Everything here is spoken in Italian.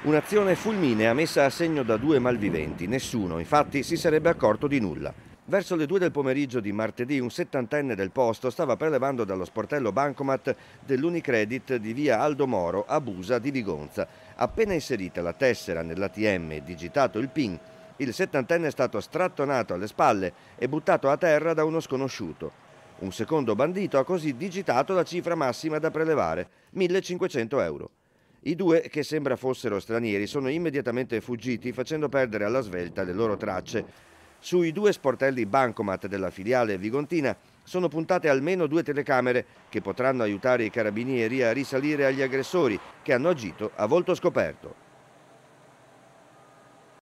Un'azione fulminea messa a segno da due malviventi. Nessuno, infatti, si sarebbe accorto di nulla. Verso le due del pomeriggio di martedì un settantenne del posto stava prelevando dallo sportello bancomat dell'Unicredit di via Aldo Moro a Busa di Vigonza. Appena inserita la tessera nell'ATM e digitato il PIN, il settantenne è stato strattonato alle spalle e buttato a terra da uno sconosciuto. Un secondo bandito ha così digitato la cifra massima da prelevare, 1500 euro. I due, che sembra fossero stranieri, sono immediatamente fuggiti facendo perdere alla svelta le loro tracce. Sui due sportelli bancomat della filiale vigontina sono puntate almeno due telecamere che potranno aiutare i carabinieri a risalire agli aggressori che hanno agito a volto scoperto.